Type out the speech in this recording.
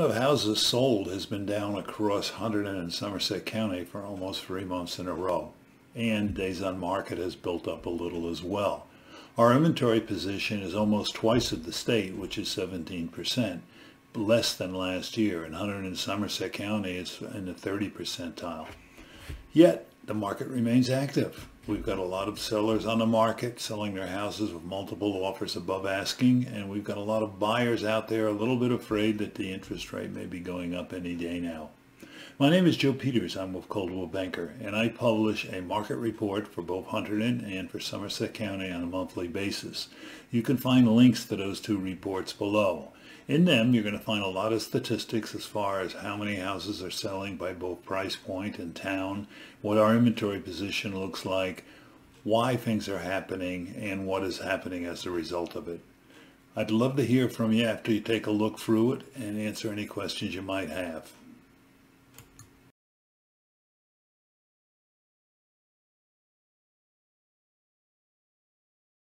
of houses sold has been down across Hunterdon and Somerset County for almost three months in a row, and days on market has built up a little as well. Our inventory position is almost twice of the state, which is 17%, less than last year. In Hunterdon and Somerset County, it's in the 30 percentile. Yet, the market remains active. We've got a lot of sellers on the market selling their houses with multiple offers above asking, and we've got a lot of buyers out there a little bit afraid that the interest rate may be going up any day now. My name is Joe Peters. I'm with Coldwell Banker, and I publish a market report for both Hunterdon and for Somerset County on a monthly basis. You can find links to those two reports below. In them, you're going to find a lot of statistics as far as how many houses are selling by both price point and town, what our inventory position looks like, why things are happening, and what is happening as a result of it. I'd love to hear from you after you take a look through it and answer any questions you might have.